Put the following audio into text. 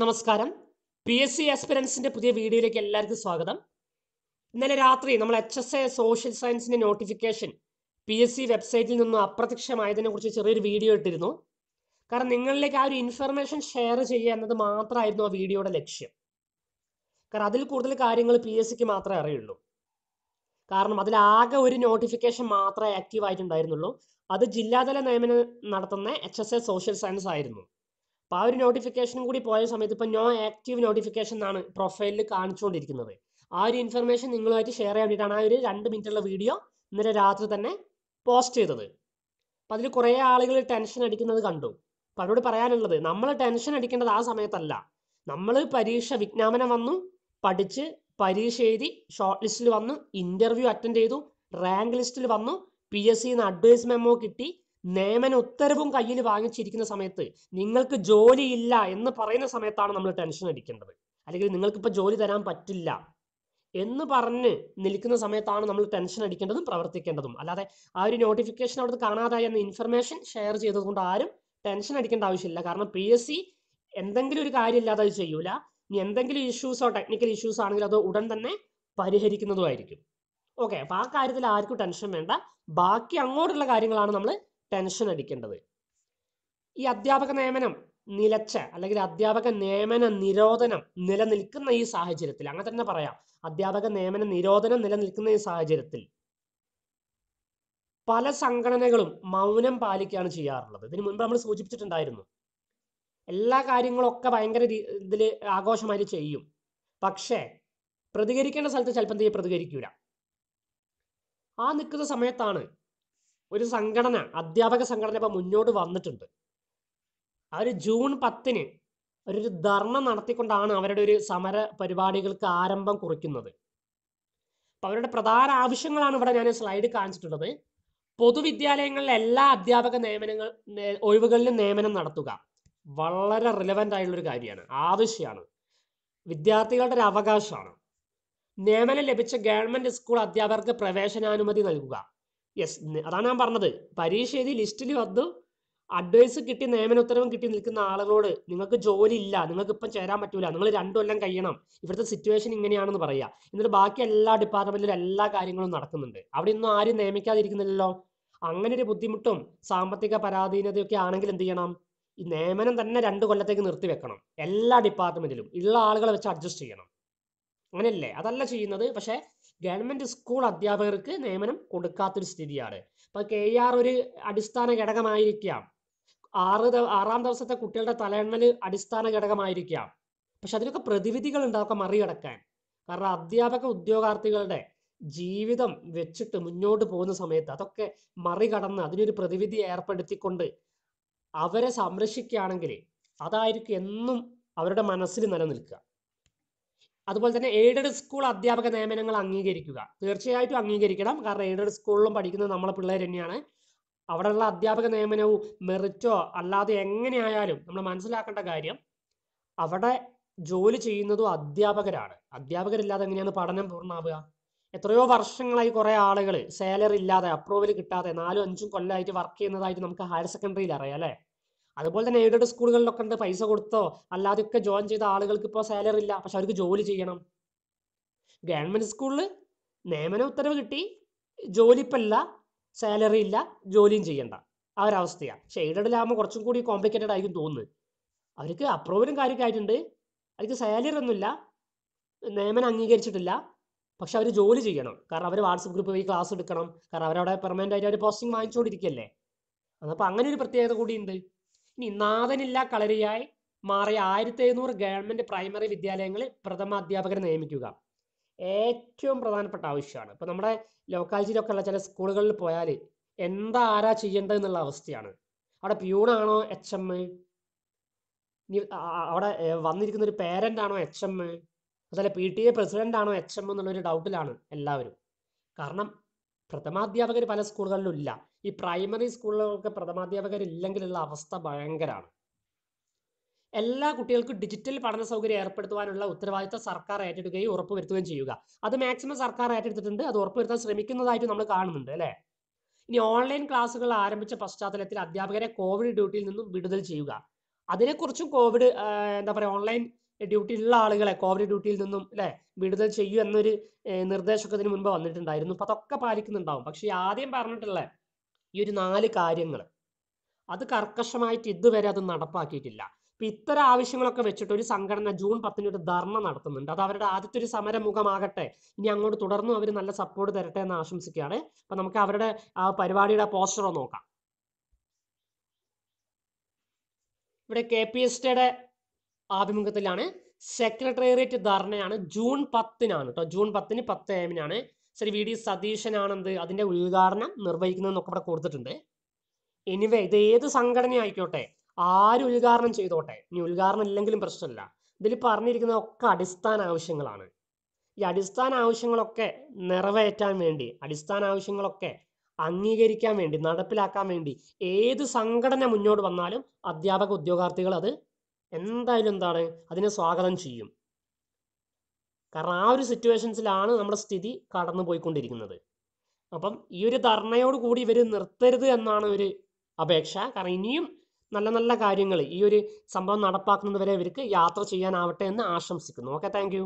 നമസ്കാരം P S C ആസ്പിറൻസിന്റെ പുതിയ വീഡിയോയിലേക്ക് എല്ലാവർക്കും സ്വാഗതം ഇന്നലെ രാത്രി നമ്മൾ എച്ച് എസ് എ സോഷ്യൽ സയൻസിന്റെ നോട്ടിഫിക്കേഷൻ പി എസ് സി വെബ്സൈറ്റിൽ നിന്നും അപ്രത്യക്ഷമായതിനെ കുറിച്ച് ചെറിയൊരു വീഡിയോ ഇട്ടിരുന്നു കാരണം നിങ്ങളിലേക്ക് ആ ഒരു ഇൻഫർമേഷൻ ഷെയർ ചെയ്യുക എന്നത് മാത്രമായിരുന്നു ആ വീഡിയോയുടെ ലക്ഷ്യം കാരണം അതിൽ കൂടുതൽ കാര്യങ്ങൾ പി എസ് സിക്ക് മാത്രമേ അറിയുള്ളൂ കാരണം അതിലാകെ ഒരു നോട്ടിഫിക്കേഷൻ മാത്രമേ ആക്റ്റീവ് ആയിട്ടുണ്ടായിരുന്നുള്ളൂ അത് ജില്ലാതല നിയമനം നടത്തുന്ന H S A social science ആയിരുന്നു അപ്പൊ ആ ഒരു നോട്ടിഫിക്കേഷനും കൂടി പോയ സമയത്ത് ഇപ്പൊ നോ ആക്റ്റീവ് നോട്ടിഫിക്കേഷൻ എന്നാണ് പ്രൊഫൈലിൽ കാണിച്ചുകൊണ്ടിരിക്കുന്നത് ആ ഒരു ഇൻഫർമേഷൻ നിങ്ങളുമായിട്ട് ഷെയർ ചെയ്യാൻ വേണ്ടിയിട്ടാണ് ആ ഒരു രണ്ട് മിനിറ്റുള്ള വീഡിയോ ഇന്നലെ രാത്രി തന്നെ പോസ്റ്റ് ചെയ്തത് അപ്പോൾ അതിൽ കുറേ ആളുകൾ ടെൻഷൻ അടിക്കുന്നത് കണ്ടു അപ്പൊ അവരോട് പറയാനുള്ളത് നമ്മൾ ടെൻഷൻ അടിക്കേണ്ടത് ആ സമയത്തല്ല നമ്മൾ പരീക്ഷ വിജ്ഞാപനം വന്നു പഠിച്ച് പരീക്ഷ എഴുതി ഷോർട്ട് ലിസ്റ്റിൽ വന്നു ഇന്റർവ്യൂ അറ്റൻഡ് ചെയ്തു റാങ്ക് ലിസ്റ്റിൽ വന്നു പി എസ് സിന്ന് അഡ്വൈസ് മെമ്മോ കിട്ടി നേമൻ ഉത്തരവും കയ്യിൽ വാങ്ങിച്ചിരിക്കുന്ന സമയത്ത് നിങ്ങൾക്ക് ജോലിയില്ല എന്ന് പറയുന്ന സമയത്താണ് നമ്മൾ ടെൻഷൻ അടിക്കേണ്ടത് അല്ലെങ്കിൽ നിങ്ങൾക്കിപ്പോൾ ജോലി തരാൻ പറ്റില്ല എന്ന് പറഞ്ഞ് നിൽക്കുന്ന സമയത്താണ് നമ്മൾ ടെൻഷൻ അടിക്കേണ്ടതും പ്രവർത്തിക്കേണ്ടതും അല്ലാതെ ആ ഒരു നോട്ടിഫിക്കേഷൻ അവിടുന്ന് കാണാതായി എന്ന ഇൻഫർമേഷൻ ഷെയർ ചെയ്തതുകൊണ്ട് ആരും ടെൻഷൻ അടിക്കേണ്ട ആവശ്യമില്ല കാരണം പി എസ് സി എന്തെങ്കിലും ഒരു കാര്യം ഇല്ലാതെ അത് ചെയ്യൂല ഇനി എന്തെങ്കിലും ഇഷ്യൂസോ ടെക്നിക്കൽ ഇഷ്യൂസ് ആണെങ്കിൽ അത് ഉടൻ തന്നെ പരിഹരിക്കുന്നതുമായിരിക്കും ഓക്കെ അപ്പൊ ആ കാര്യത്തിൽ ആർക്കും ടെൻഷൻ വേണ്ട ബാക്കി അങ്ങോട്ടുള്ള കാര്യങ്ങളാണ് നമ്മൾ ടെൻഷൻ അടിക്കേണ്ടത് ഈ അധ്യാപക നിയമനം നിലച്ച അല്ലെങ്കിൽ അധ്യാപക നിയമന നിരോധനം നിലനിൽക്കുന്ന ഈ സാഹചര്യത്തിൽ അങ്ങനെ തന്നെ പറയാം അധ്യാപക നിയമന നിരോധനം നിലനിൽക്കുന്ന ഈ സാഹചര്യത്തിൽ പല സംഘടനകളും മൗനം പാലിക്കുകയാണ് ചെയ്യാറുള്ളത് ഇതിനു മുൻപ് നമ്മൾ സൂചിപ്പിച്ചിട്ടുണ്ടായിരുന്നു എല്ലാ കാര്യങ്ങളൊക്കെ ഭയങ്കര ഇതിൽ ആഘോഷമായി ചെയ്യും പക്ഷേ പ്രതികരിക്കേണ്ട സ്ഥലത്ത് ചിലപ്പോൾ എന്ത് പ്രതികരിക്കൂല ആ നിൽക്കുന്ന സമയത്താണ് ഒരു സംഘടന അധ്യാപക സംഘടന ഇപ്പം മുന്നോട്ട് വന്നിട്ടുണ്ട് അവർ ജൂൺ പത്തിന് ഒരു ധർണ നടത്തിക്കൊണ്ടാണ് അവരുടെ ഒരു സമര പരിപാടികൾക്ക് ആരംഭം കുറിക്കുന്നത് അപ്പം അവരുടെ പ്രധാന ആവശ്യങ്ങളാണ് ഇവിടെ ഞാൻ സ്ലൈഡ് കാണിച്ചിട്ടുള്ളത് പൊതുവിദ്യാലയങ്ങളിലെ എല്ലാ അധ്യാപക നിയമനങ്ങൾ ഒഴിവുകളിലും നിയമനം നടത്തുക വളരെ റിലവൻ്റ് ആയിട്ടുള്ളൊരു കാര്യമാണ് ആവശ്യമാണ് വിദ്യാർത്ഥികളുടെ ഒരു അവകാശമാണ് നിയമനം ലഭിച്ച ഗവൺമെന്റ് സ്കൂൾ അധ്യാപകർക്ക് പ്രവേശനാനുമതി നൽകുക യെസ് അതാണ് ഞാൻ പറഞ്ഞത് പരീക്ഷ എഴുതി ലിസ്റ്റിൽ വന്നു അഡ്വൈസ് കിട്ടി നിയമന ഉത്തരവും കിട്ടി നിൽക്കുന്ന ആളുകളോട് നിങ്ങൾക്ക് ജോലി ഇല്ല നിങ്ങൾക്ക് ഇപ്പം ചേരാൻ പറ്റൂല നിങ്ങൾ രണ്ടു കൊല്ലം കഴിയണം ഇവിടുത്തെ സിറ്റുവേഷൻ ഇങ്ങനെയാണെന്ന് പറയാ എന്നിട്ട് ബാക്കി എല്ലാ ഡിപ്പാർട്ട്മെന്റിലും എല്ലാ കാര്യങ്ങളും നടക്കുന്നുണ്ട് അവിടെ ഒന്നും ആരും നിയമിക്കാതിരിക്കുന്നില്ലല്ലോ അങ്ങനെ ഒരു ബുദ്ധിമുട്ടും സാമ്പത്തിക പരാധീനതയൊക്കെ ആണെങ്കിൽ എന്ത് ചെയ്യണം ഈ നിയമനം തന്നെ രണ്ട് കൊല്ലത്തേക്ക് നിർത്തി വെക്കണം എല്ലാ ഡിപ്പാർട്ട്മെന്റിലും ഉള്ള ആളുകളെ വെച്ച് അഡ്ജസ്റ്റ് ചെയ്യണം അങ്ങനെയല്ലേ അതല്ല ചെയ്യുന്നത് പക്ഷേ ഗവൺമെന്റ് സ്കൂൾ അധ്യാപകർക്ക് നിയമനം കൊടുക്കാത്തൊരു സ്ഥിതിയാണ് അപ്പോൾ കെ ആർ ഒരു അടിസ്ഥാന ഘടകമായിരിക്കാം ആറ് ആറാം ദിവസത്തെ കുട്ടികളുടെ തലയെണ്ണൽ അടിസ്ഥാന ഘടകമായിരിക്കാം പക്ഷെ അതിനൊക്കെ പ്രതിവിധികൾ ഉണ്ടാക്കാൻ മറികടക്കാൻ കാരണം അധ്യാപക ഉദ്യോഗാർത്ഥികളുടെ ജീവിതം വെച്ചിട്ട് മുന്നോട്ട് പോകുന്ന സമയത്ത് അതൊക്കെ മറികടന്ന് അതിനൊരു പ്രതിവിധി ഏർപ്പെടുത്തിക്കൊണ്ട് അവരെ സംരക്ഷിക്കുകയാണെങ്കിൽ അതായിരിക്കും എന്നും അവരുടെ മനസ്സിൽ നിലനിൽക്കുക അതുപോലെ തന്നെ എയ്ഡഡ് സ്കൂൾ അധ്യാപക നിയമനങ്ങൾ അംഗീകരിക്കുക തീർച്ചയായിട്ടും അംഗീകരിക്കണം കാരണം എയ്ഡഡ് സ്കൂളിലും പഠിക്കുന്നത് നമ്മളെ പിള്ളേർ തന്നെയാണ് അവിടെയുള്ള അധ്യാപക നിയമനവും മെറിറ്റോ അല്ലാതെ എങ്ങനെയായാലും നമ്മൾ മനസ്സിലാക്കേണ്ട കാര്യം അവിടെ ജോലി ചെയ്യുന്നതും അധ്യാപകരാണ് അധ്യാപകരില്ലാതെ എങ്ങനെയാണ് പഠനം പൂർണ്ണമാവുക എത്രയോ വർഷങ്ങളായി കുറേ ആളുകൾ സാലറി ഇല്ലാതെ അപ്രൂവൽ കിട്ടാതെ നാലും അഞ്ചും കൊല്ലമായിട്ട് വർക്ക് ചെയ്യുന്നതായിട്ട് നമുക്ക് ഹയർ സെക്കൻഡറിയിൽ അറിയാം അല്ലേ അതുപോലെ തന്നെ എയ്ഡഡ് സ്കൂളുകളിലൊക്കെ ഉണ്ട് പൈസ കൊടുത്തോ അല്ലാതെയൊക്കെ ജോയിൻ ചെയ്ത ആളുകൾക്ക് ഇപ്പോൾ സാലറി ഇല്ല പക്ഷെ അവർക്ക് ജോലി ചെയ്യണം ഗവൺമെൻറ് സ്കൂളിൽ നിയമന ഉത്തരവ് കിട്ടി ജോലി ഇപ്പം ഇല്ല സാലറി ഇല്ല ജോലിയും ചെയ്യണ്ട ആ ഒരു അവസ്ഥയാണ് പക്ഷെ എയ്ഡഡിലാകുമ്പോൾ കുറച്ചും കൂടി കോംപ്ലിക്കേറ്റഡ് ആയിരിക്കും തോന്നുന്നത് അവർക്ക് അപ്രൂവലും കാര്യമൊക്കെ ആയിട്ടുണ്ട് അവർക്ക് സാലറി ഒന്നുമില്ല നിയമനം അംഗീകരിച്ചിട്ടില്ല പക്ഷെ അവർ ജോലി ചെയ്യണം കാരണം അവർ വാട്സപ്പ് ഗ്രൂപ്പ് വഴി ക്ലാസ് എടുക്കണം കാരണം അവരവിടെ പെർമനൻ്റ് ആയിട്ട് അവർ പോസ്റ്റിംഗ് വാങ്ങിച്ചുകൊണ്ടിരിക്കുകയല്ലേ അപ്പോൾ അങ്ങനെ ഒരു പ്രത്യേകത കൂടിയുണ്ട് ഇനി നാഥനില്ല കളരിയായി മാറിയ ആയിരത്തി എഴുന്നൂറ് ഗവൺമെന്റ് പ്രൈമറി വിദ്യാലയങ്ങളിൽ പ്രഥമ അധ്യാപകരെ നിയമിക്കുക ഏറ്റവും പ്രധാനപ്പെട്ട ആവശ്യമാണ് ഇപ്പൊ നമ്മുടെ ലോക്കാലിറ്റിയിലൊക്കെ ഉള്ള ചില സ്കൂളുകളിൽ പോയാൽ എന്താ ആരാ ചെയ്യേണ്ടത് എന്നുള്ള അവസ്ഥയാണ് അവിടെ പ്യൂണാണോ എച്ച് എം അവിടെ വന്നിരിക്കുന്ന ഒരു പേരന്റ് ആണോ എച്ച് എം അതുപോലെ പി ടി എ പ്രസിഡന്റ് ആണോ എച്ച് എം എന്നുള്ള ഒരു ഡൗട്ടിലാണ് എല്ലാവരും കാരണം പ്രഥമാധ്യാപകർ പല സ്കൂളുകളിലും ഇല്ല ഈ പ്രൈമറി സ്കൂളുകൾക്ക് ഇല്ലെങ്കിലുള്ള അവസ്ഥ ഭയങ്കരമാണ് എല്ലാ കുട്ടികൾക്കും ഡിജിറ്റൽ പഠന സൗകര്യം ഏർപ്പെടുത്തുവാനുള്ള ഉത്തരവാദിത്തം സർക്കാർ ഏറ്റെടുക്കുകയും ഉറപ്പുവരുത്തുകയും ചെയ്യുക അത് മാക്സിമം സർക്കാർ ഏറ്റെടുത്തിട്ടുണ്ട് അത് ഉറപ്പുവരുത്താൻ ശ്രമിക്കുന്നതായിട്ട് നമ്മൾ കാണുന്നുണ്ട് അല്ലേ ഇനി ഓൺലൈൻ ക്ലാസ്സുകൾ ആരംഭിച്ച പശ്ചാത്തലത്തിൽ അധ്യാപകരെ കോവിഡ് ഡ്യൂട്ടിയിൽ നിന്നും വിടുതൽ ചെയ്യുക അതിനെക്കുറിച്ചും കോവിഡ് എന്താ പറയുക ഓൺലൈൻ ഡ്യൂട്ടിയിലുള്ള ആളുകളെ കോവിഡ് ഡ്യൂട്ടിയിൽ നിന്നും അല്ലെ വിടുതൽ ചെയ്യൂ എന്നൊരു നിർദ്ദേശമൊക്കെ ഇതിന് മുൻപ് വന്നിട്ടുണ്ടായിരുന്നു അപ്പൊ അതൊക്കെ പാലിക്കുന്നുണ്ടാവും പക്ഷെ ആദ്യം പറഞ്ഞിട്ടുള്ള ഈ ഒരു നാല് കാര്യങ്ങൾ അത് കർക്കശമായിട്ട് ഇതുവരെ അത് നടപ്പാക്കിയിട്ടില്ല ഇപ്പൊ ഇത്തരം ആവശ്യങ്ങളൊക്കെ വെച്ചിട്ട് ഒരു സംഘടന ജൂൺ പത്തിന് ഒരു ധർമ്മ നടത്തുന്നുണ്ട് അത് അവരുടെ ആദ്യത്തെ ഒരു സമരമുഖമാകട്ടെ ഇനി അങ്ങോട്ട് തുടർന്നും അവർ നല്ല സപ്പോർട്ട് തരട്ടെ എന്ന് ആശംസിക്കുകയാണ് അപ്പൊ നമുക്ക് അവരുടെ ആ പരിപാടിയുടെ പോസ്റ്ററോ നോക്കാം ഇവിടെ കെ പി എസ് ടിയുടെ ആഭിമുഖ്യത്തിലാണ് സെക്രട്ടേറിയറ്റ് ധർണയാണ് ജൂൺ പത്തിനാണ് കേട്ടോ ജൂൺ പത്തിന് പത്ത് എമ്മിനാണ് ശരി വി ഡി സതീശനാണ് എന്ത് അതിൻ്റെ ഉദ്ഘാടനം നിർവഹിക്കുന്നതെന്നൊക്കെ ഇവിടെ കൊടുത്തിട്ടുണ്ട് എനിവേ ഇത് ഏത് ആയിക്കോട്ടെ ആര് ഉദ്ഘാടനം ചെയ്തോട്ടെ ഇനി ഉദ്ഘാടനം ഇല്ലെങ്കിലും പ്രശ്നമില്ല ഇതിൽ പറഞ്ഞിരിക്കുന്ന ഒക്കെ അടിസ്ഥാന ആവശ്യങ്ങളാണ് ഈ അടിസ്ഥാന ആവശ്യങ്ങളൊക്കെ നിറവേറ്റാൻ വേണ്ടി അടിസ്ഥാന ആവശ്യങ്ങളൊക്കെ അംഗീകരിക്കാൻ വേണ്ടി നടപ്പിലാക്കാൻ വേണ്ടി ഏത് സംഘടന മുന്നോട്ട് വന്നാലും അധ്യാപക ഉദ്യോഗാർത്ഥികൾ അത് എന്തായാലും എന്താണ് അതിനെ സ്വാഗതം ചെയ്യും കാരണം ആ ഒരു സിറ്റുവേഷൻസിലാണ് നമ്മുടെ സ്ഥിതി കടന്നു പോയിക്കൊണ്ടിരിക്കുന്നത് അപ്പം ഈ ഒരു ധർണയോട് കൂടി ഇവർ നിർത്തരുത് എന്നാണ് ഒരു അപേക്ഷ കാരണം ഇനിയും നല്ല നല്ല കാര്യങ്ങൾ ഈ ഒരു സംഭവം നടപ്പാക്കുന്നത് വരെ ഇവർക്ക് യാത്ര ചെയ്യാനാവട്ടെ എന്ന് ആശംസിക്കുന്നു ഓക്കെ താങ്ക്